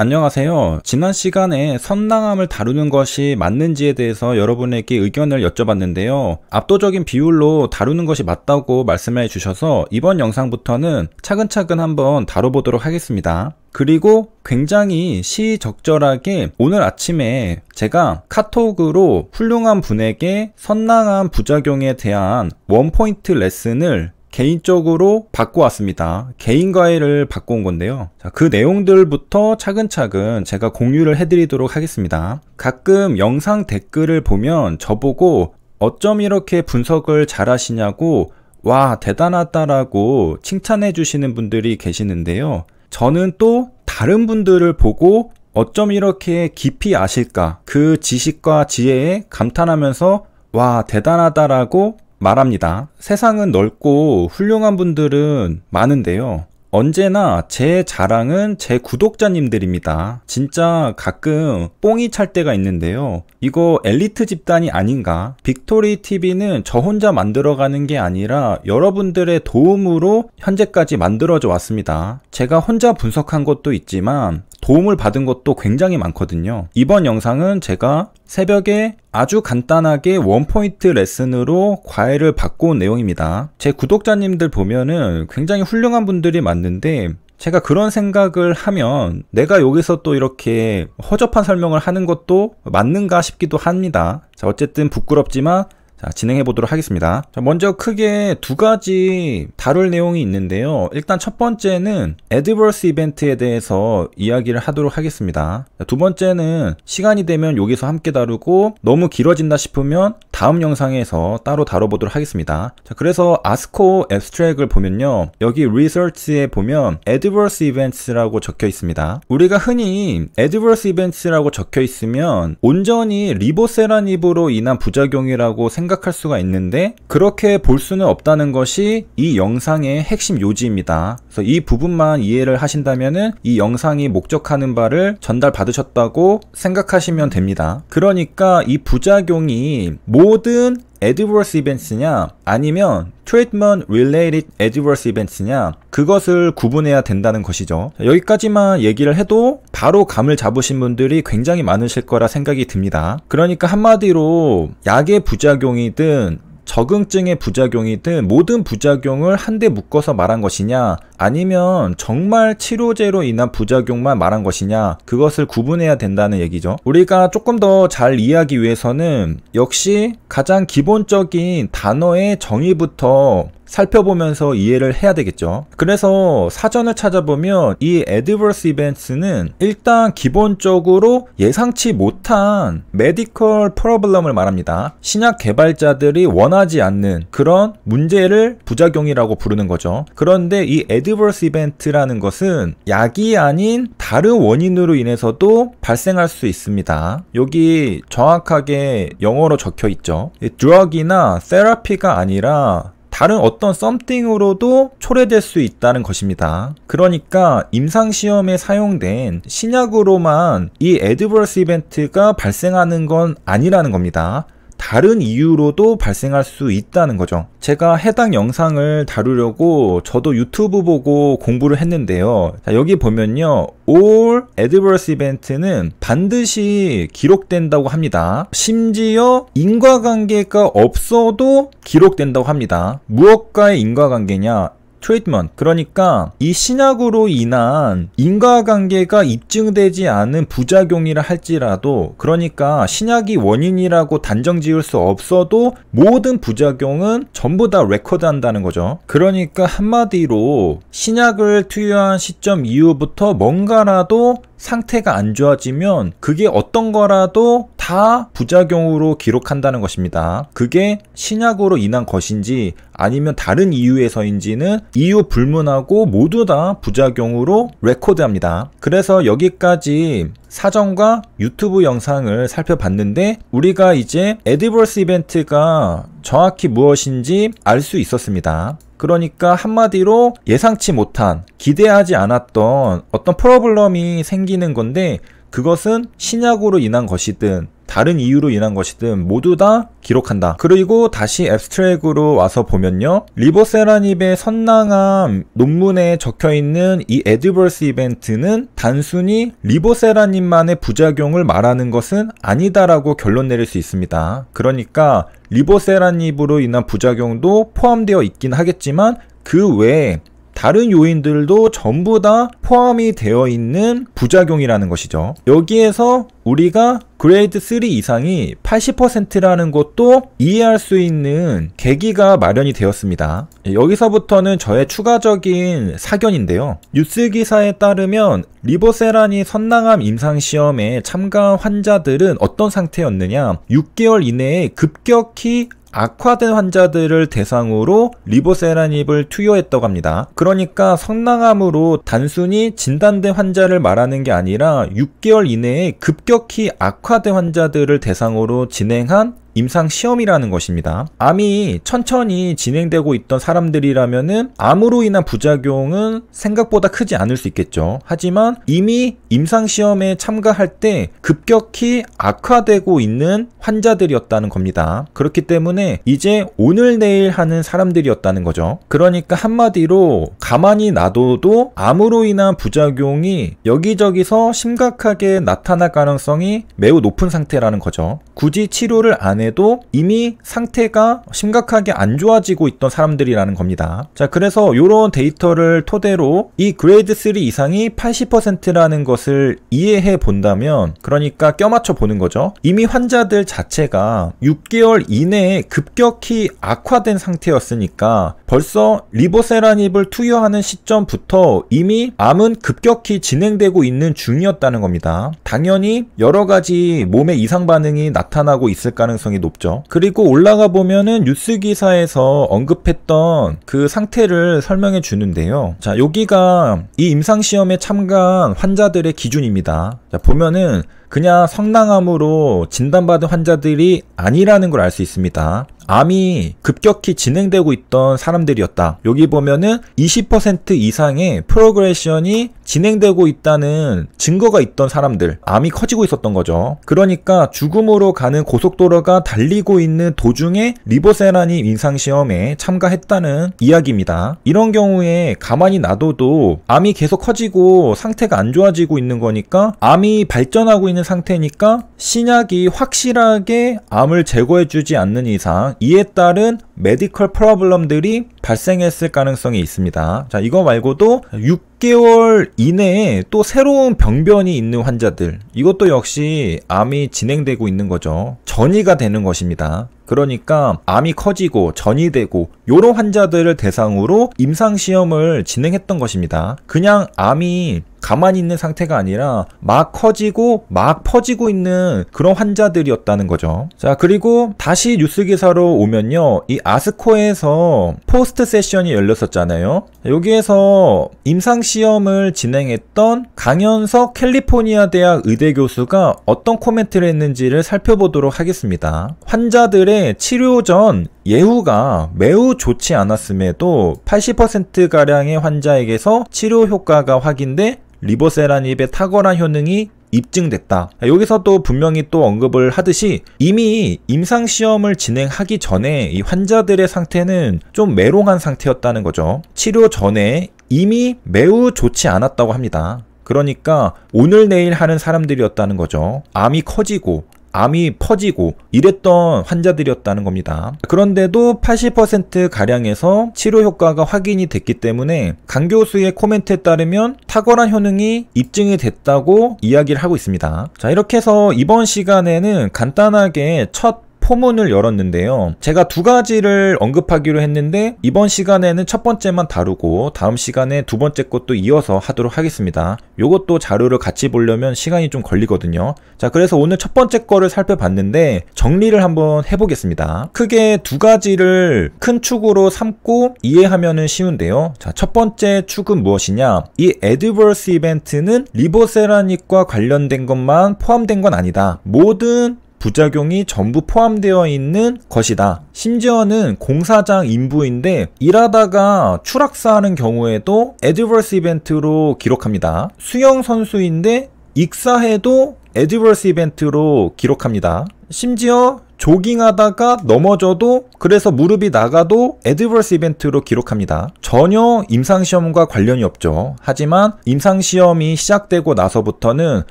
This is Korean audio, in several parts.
안녕하세요. 지난 시간에 선당함을 다루는 것이 맞는지에 대해서 여러분에게 의견을 여쭤봤는데요. 압도적인 비율로 다루는 것이 맞다고 말씀해 주셔서 이번 영상부터는 차근차근 한번 다뤄보도록 하겠습니다. 그리고 굉장히 시적절하게 오늘 아침에 제가 카톡으로 훌륭한 분에게 선랑한 부작용에 대한 원포인트 레슨을 개인적으로 바꿔왔습니다. 개인 과외를 바꿔온 건데요. 자, 그 내용들부터 차근차근 제가 공유를 해드리도록 하겠습니다. 가끔 영상 댓글을 보면 저보고 어쩜 이렇게 분석을 잘 하시냐고 와 대단하다라고 칭찬해 주시는 분들이 계시는데요. 저는 또 다른 분들을 보고 어쩜 이렇게 깊이 아실까 그 지식과 지혜에 감탄하면서 와 대단하다라고 말합니다. 세상은 넓고 훌륭한 분들은 많은데요. 언제나 제 자랑은 제 구독자님들입니다. 진짜 가끔 뽕이 찰 때가 있는데요. 이거 엘리트 집단이 아닌가? 빅토리 TV는 저 혼자 만들어가는 게 아니라 여러분들의 도움으로 현재까지 만들어져 왔습니다. 제가 혼자 분석한 것도 있지만 도움을 받은 것도 굉장히 많거든요. 이번 영상은 제가 새벽에 아주 간단하게 원포인트 레슨으로 과외를 받고 온 내용입니다. 제 구독자님들 보면은 굉장히 훌륭한 분들이 많는데 제가 그런 생각을 하면 내가 여기서 또 이렇게 허접한 설명을 하는 것도 맞는가 싶기도 합니다. 자, 어쨌든 부끄럽지만 자, 진행해 보도록 하겠습니다. 자, 먼저 크게 두 가지 다룰 내용이 있는데요. 일단 첫 번째는 애드버스 이벤트에 대해서 이야기를 하도록 하겠습니다. 두 번째는 시간이 되면 여기서 함께 다루고 너무 길어진다 싶으면 다음 영상에서 따로 다뤄보도록 하겠습니다. 자, 그래서 ASCO a b s t r a c t 을 보면요. 여기 r e e s a r c h 에 보면 adverse events라고 적혀 있습니다. 우리가 흔히 adverse events라고 적혀 있으면 온전히 리보세라닙으로 인한 부작용이라고 생각할 수가 있는데 그렇게 볼 수는 없다는 것이 이 영상의 핵심 요지입니다. 그래서 이 부분만 이해를 하신다면이 영상이 목적하는 바를 전달받으셨다고 생각하시면 됩니다. 그러니까 이 부작용이 모 뭐 모든 adverse events냐 아니면 treatment related adverse events냐 그것을 구분해야 된다는 것이죠. 여기까지만 얘기를 해도 바로 감을 잡으신 분들이 굉장히 많으실 거라 생각이 듭니다. 그러니까 한마디로 약의 부작용이든 적응증의 부작용이든 모든 부작용을 한데 묶어서 말한 것이냐 아니면 정말 치료제로 인한 부작용만 말한 것이냐 그것을 구분해야 된다는 얘기죠 우리가 조금 더 잘 이해하기 위해서는 역시 가장 기본적인 단어의 정의부터 살펴보면서 이해를 해야 되겠죠. 그래서 사전을 찾아보면 이 adverse events는 일단 기본적으로 예상치 못한 medical problem을 말합니다. 신약 개발자들이 원하지 않는 그런 문제를 부작용이라고 부르는 거죠. 그런데 이 adverse event라는 것은 약이 아닌 다른 원인으로 인해서도 발생할 수 있습니다. 여기 정확하게 영어로 적혀 있죠. drug이나 therapy가 아니라 다른 어떤 썸띵으로도 초래될 수 있다는 것입니다. 그러니까 임상시험에 사용된 신약으로만 이 애드버스 이벤트가 발생하는 건 아니라는 겁니다. 다른 이유로도 발생할 수 있다는 거죠. 제가 해당 영상을 다루려고 저도 유튜브 보고 공부를 했는데요. 자, 여기 보면요. All Adverse Event는 반드시 기록된다고 합니다. 심지어 인과관계가 없어도 기록된다고 합니다. 무엇과의 인과관계냐? 트리트먼트 그러니까 이 신약으로 인한 인과관계가 입증되지 않은 부작용이라 할지라도 그러니까 신약이 원인이라고 단정 지을 수 없어도 모든 부작용은 전부 다 레코드한다는 거죠 그러니까 한마디로 신약을 투여한 시점 이후부터 뭔가라도 상태가 안 좋아지면 그게 어떤 거라도 다 부작용으로 기록한다는 것입니다. 그게 신약으로 인한 것인지 아니면 다른 이유에서인지는 이유 불문하고 모두 다 부작용으로 레코드합니다. 그래서 여기까지 사전과 유튜브 영상을 살펴봤는데 우리가 이제 에디버스 이벤트가 정확히 무엇인지 알 수 있었습니다. 그러니까 한마디로 예상치 못한 기대하지 않았던 어떤 프로블럼이 생기는 건데 그것은 신약으로 인한 것이든 다른 이유로 인한 것이든 모두 다 기록한다. 그리고 다시 앱스트랙으로 와서 보면요. 리보세라닙의 선랑함 논문에 적혀있는 이 에드벌스 이벤트는 단순히 리보세라닙만의 부작용을 말하는 것은 아니다라고 결론 내릴 수 있습니다. 그러니까 리보세라닙으로 인한 부작용도 포함되어 있긴 하겠지만 그 외에 다른 요인들도 전부 다 포함이 되어 있는 부작용이라는 것이죠. 여기에서 우리가 그레이드 3 이상이 80%라는 것도 이해할 수 있는 계기가 마련이 되었습니다. 여기서부터는 저의 추가적인 사견인데요. 뉴스 기사에 따르면 리보세란이 선낭암 임상시험에 참가한 환자들은 어떤 상태였느냐 6개월 이내에 급격히 악화된 환자들을 대상으로 리보세라닙을 투여했다고 합니다. 그러니까 성낭암으로 단순히 진단된 환자를 말하는 게 아니라 6개월 이내에 급격히 악화된 환자들을 대상으로 진행한 임상시험이라는 것입니다. 암이 천천히 진행되고 있던 사람들이라면 암으로 인한 부작용은 생각보다 크지 않을 수 있겠죠. 하지만 이미 임상시험에 참가할 때 급격히 악화되고 있는 환자들이었다는 겁니다. 그렇기 때문에 이제 오늘 내일 하는 사람들이었다는 거죠. 그러니까 한마디로 가만히 놔둬도 암으로 인한 부작용이 여기저기서 심각하게 나타날 가능성이 매우 높은 상태라는 거죠. 굳이 치료를 안 해. 도 경우에도 이미 상태가 심각하게 안 좋아지고 있던 사람들이라는 겁니다. 자, 그래서 이런 데이터를 토대로 이 그레이드 3 이상이 80%라는 것을 이해해 본다면 그러니까 껴맞춰 보는 거죠. 이미 환자들 자체가 6개월 이내에 급격히 악화된 상태였으니까 벌써 리보세라닙을 투여하는 시점부터 이미 암은 급격히 진행되고 있는 중이었다는 겁니다. 당연히 여러 가지 몸의 이상 반응이 나타나고 있을 가능성이 가능성이 높죠. 그리고 올라가 보면은 뉴스 기사에서 언급했던 그 상태를 설명해 주는데요. 자, 여기가 이 임상시험에 참가한 환자들의 기준입니다. 자, 보면은 그냥 성낭암으로 진단받은 환자들이 아니라는 걸 알 수 있습니다. 암이 급격히 진행되고 있던 사람들이었다. 여기 보면은 20% 이상의 프로그레션이 진행되고 있다는 증거가 있던 사람들, 암이 커지고 있었던 거죠. 그러니까 죽음으로 가는 고속도로가 달리고 있는 도중에 리보세라닌 임상시험에 참가했다는 이야기입니다. 이런 경우에 가만히 놔둬도 암이 계속 커지고 상태가 안 좋아지고 있는 거니까 암이 발전하고 있는 있는 상태니까 신약이 확실하게 암을 제거해주지 않는 이상 이에 따른 메디컬 프로블럼들이 발생했을 가능성이 있습니다. 자, 이거 말고도 6개월 이내에 또 새로운 병변이 있는 환자들 이것도 역시 암이 진행되고 있는 거죠. 전이가 되는 것입니다. 그러니까 암이 커지고 전이 되고 요런 환자들을 대상으로 임상시험을 진행했던 것입니다. 그냥 암이 가만히 있는 상태가 아니라 막 커지고 막 퍼지고 있는 그런 환자들이었다는 거죠. 자, 그리고 다시 뉴스 기사로 오면요. 이 아스코에서 포스트 세션이 열렸었잖아요. 여기에서 임상시험을 진행했던 강현석 캘리포니아 대학 의대 교수가 어떤 코멘트를 했는지를 살펴보도록 하겠습니다. 환자들의 치료 전 예후가 매우 좋지 않았음에도 80%가량의 환자에게서 치료 효과가 확인돼 리보세라닙의 탁월한 효능이 입증됐다. 아, 여기서 또 분명히 또 언급을 하듯이 이미 임상시험을 진행하기 전에 이 환자들의 상태는 좀 메롱한 상태였다는 거죠. 치료 전에 이미 매우 좋지 않았다고 합니다. 그러니까 오늘 내일 하는 사람들이었다는 거죠. 암이 커지고 암이 퍼지고 이랬던 환자들이었다는 겁니다. 그런데도 80%가량에서 치료 효과가 확인이 됐기 때문에 강 교수의 코멘트에 따르면 탁월한 효능이 입증이 됐다고 이야기를 하고 있습니다. 자, 이렇게 해서 이번 시간에는 간단하게 첫 포문을 열었는데요. 제가 두 가지를 언급하기로 했는데 이번 시간에는 첫 번째만 다루고 다음 시간에 두 번째 것도 이어서 하도록 하겠습니다. 요것도 자료를 같이 보려면 시간이 좀 걸리거든요. 자 그래서 오늘 첫 번째 거를 살펴봤는데 정리를 한번 해보겠습니다. 크게 두 가지를 큰 축으로 삼고 이해하면 쉬운데요. 자, 첫 번째 축은 무엇이냐? 이 adverse 이벤트는 리보세라닉과 관련된 것만 포함된 건 아니다. 모든 부작용이 전부 포함되어 있는 것이다. 심지어는 공사장 인부인데 일하다가 추락사하는 경우에도 a d 버스 이벤트로 기록합니다. 수영 선수인데 익사해도 에듀버스 이벤트로 기록합니다. 심지어 조깅하다가 넘어져도 그래서 무릎이 나가도 에드버스 이벤트로 기록합니다. 전혀 임상시험과 관련이 없죠. 하지만 임상시험이 시작되고 나서부터는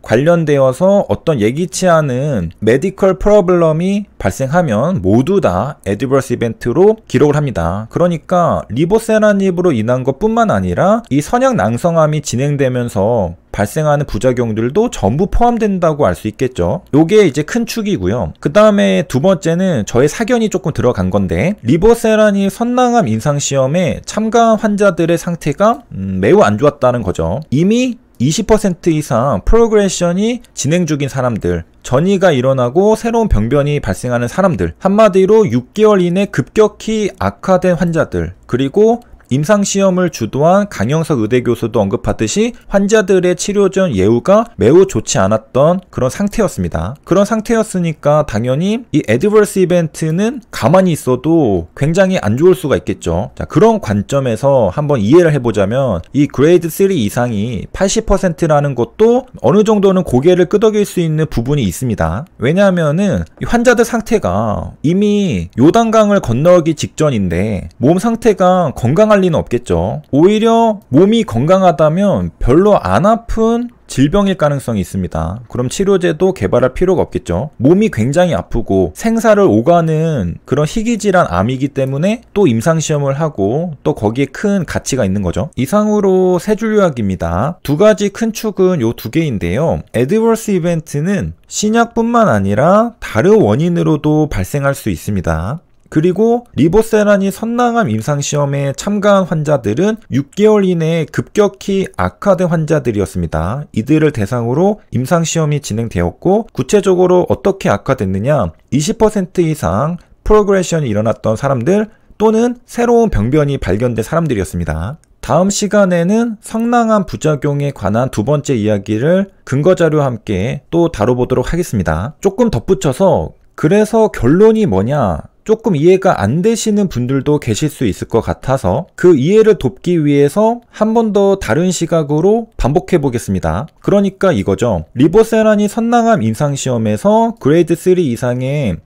관련되어서 어떤 예기치 않은 메디컬 프로블럼이 발생하면 모두 다 에드버스 이벤트로 기록을 합니다. 그러니까 리보세라닙으로 인한 것뿐만 아니라 이선약낭성암이 진행되면서 발생하는 부작용들도 전부 포함된다고 알 수 있겠죠. 요게 이제 큰 축이고요. 그 다음에 두 번째는 저의 사견이 조금 들어간 건데 리버세란이선남암 임상시험에 참가한 환자들의 상태가 음, 매우 안 좋았다는 거죠. 이미 20% 이상 프로그레션이 진행 중인 사람들, 전이가 일어나고 새로운 병변이 발생하는 사람들, 한마디로 6개월 이내 급격히 악화된 환자들, 그리고 임상시험을 주도한 강영석 의대교수도 언급하듯이 환자들의 치료 전 예후가 매우 좋지 않았던 그런 상태였습니다. 그런 상태였으니까 당연히 이 애드버스 이벤트는 가만히 있어도 굉장히 안 좋을 수가 있겠죠. 자, 그런 관점에서 한번 이해를 해보자면 이 그레이드 3 이상이 80%라는 것도 어느 정도는 고개를 끄덕일 수 있는 부분이 있습니다. 왜냐하면은 환자들 상태가 이미 요단강을 건너기 직전인데 몸 상태가 건강할 일어 리는 없겠죠. 오히려 몸이 건강하다면 별로 안 아픈 질병일 가능성이 있습니다. 그럼 치료제도 개발할 필요가 없겠죠. 몸이 굉장히 아프고 생사를 오가는 그런 희귀질환 암이기 때문에 또 임상시험을 하고 또 거기에 큰 가치가 있는 거죠. 이상으로 세 줄요약입니다. 두 가지 큰 축은 요 두 개인데요. 에드워스 이벤트는 신약뿐만 아니라 다른 원인으로도 발생할 수 있습니다. 그리고 리보세란이 선낭암 임상시험에 참가한 환자들은 6개월 이내에 급격히 악화된 환자들이었습니다. 이들을 대상으로 임상시험이 진행되었고 구체적으로 어떻게 악화됐느냐 20% 이상 프로그레션이 일어났던 사람들 또는 새로운 병변이 발견된 사람들이었습니다. 다음 시간에는 성낭암 부작용에 관한 두 번째 이야기를 근거자료와 함께 또 다뤄보도록 하겠습니다. 조금 덧붙여서 그래서 결론이 뭐냐? 조금 이해가 안 되시는 분들도 계실 수 있을 것 같아서 그 이해를 돕기 위해서 한 번 더 다른 시각으로 반복해 보겠습니다. 그러니까 이거죠. 리보세라니 선낭암 임상시험에서 그레이드 3 이상의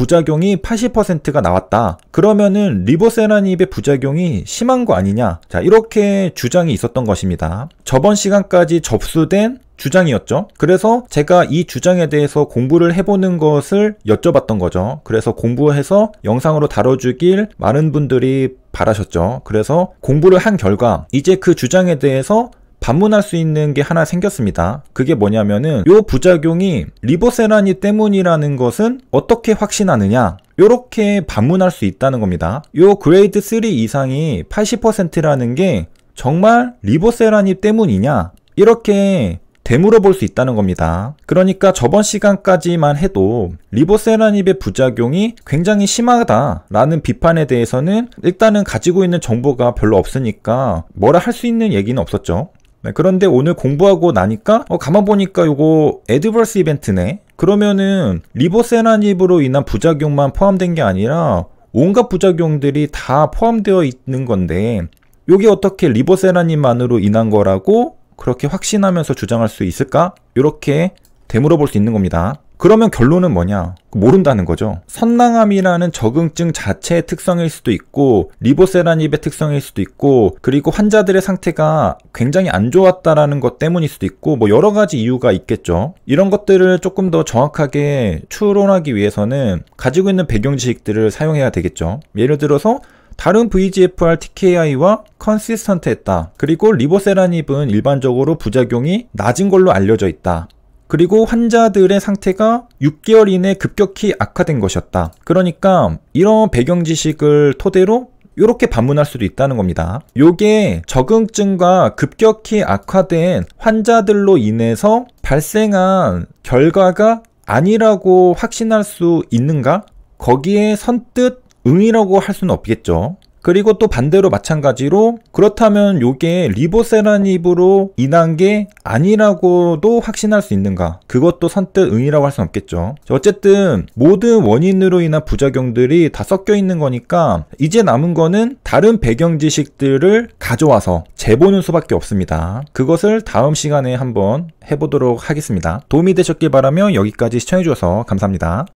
부작용이 80%가 나왔다. 그러면은 리보세라닙의 부작용이 심한 거 아니냐? 자, 이렇게 주장이 있었던 것입니다. 저번 시간까지 접수된 주장이었죠. 그래서 제가 이 주장에 대해서 공부를 해보는 것을 여쭤봤던 거죠. 그래서 공부해서 영상으로 다뤄주길 많은 분들이 바라셨죠. 그래서 공부를 한 결과 이제 그 주장에 대해서 반문할 수 있는 게 하나 생겼습니다. 그게 뭐냐면은 요 부작용이 리보세라니 때문이라는 것은 어떻게 확신하느냐? 요렇게 반문할 수 있다는 겁니다. 요 그레이드 3 이상이 80%라는 게 정말 리보세라니 때문이냐? 이렇게 되물어볼 수 있다는 겁니다. 그러니까 저번 시간까지만 해도 리보세라닙의 부작용이 굉장히 심하다라는 비판에 대해서는 일단은 가지고 있는 정보가 별로 없으니까 뭐라 할 수 있는 얘기는 없었죠. 네, 그런데 오늘 공부하고 나니까 어, 가만 보니까 이거 에드버스 이벤트네. 그러면은 리보세라닙으로 인한 부작용만 포함된 게 아니라 온갖 부작용들이 다 포함되어 있는 건데 이게 어떻게 리보세라닙만으로 인한 거라고 그렇게 확신하면서 주장할 수 있을까? 이렇게 되물어볼 수 있는 겁니다. 그러면 결론은 뭐냐? 모른다는 거죠. 선낭암이라는 적응증 자체의 특성일 수도 있고 리보세라닙의 특성일 수도 있고 그리고 환자들의 상태가 굉장히 안 좋았다라는 것 때문일 수도 있고 뭐 여러 가지 이유가 있겠죠. 이런 것들을 조금 더 정확하게 추론하기 위해서는 가지고 있는 배경 지식들을 사용해야 되겠죠. 예를 들어서 다른 VGFR TKI와 컨시스턴트했다. 그리고 리보세라닙은 일반적으로 부작용이 낮은 걸로 알려져 있다. 그리고 환자들의 상태가 6개월 이내 급격히 악화된 것이었다. 그러니까 이런 배경 지식을 토대로 이렇게 반문할 수도 있다는 겁니다. 요게 적응증과 급격히 악화된 환자들로 인해서 발생한 결과가 아니라고 확신할 수 있는가? 거기에 선뜻 응이라고 할 수는 없겠죠. 그리고 또 반대로 마찬가지로 그렇다면 요게 리보세라닙으로 인한 게 아니라고도 확신할 수 있는가? 그것도 선뜻 응이라고 할 수는 없겠죠. 어쨌든 모든 원인으로 인한 부작용들이 다 섞여 있는 거니까 이제 남은 거는 다른 배경 지식들을 가져와서 재보는 수밖에 없습니다. 그것을 다음 시간에 한번 해보도록 하겠습니다. 도움이 되셨길 바라며 여기까지 시청해주셔서 감사합니다.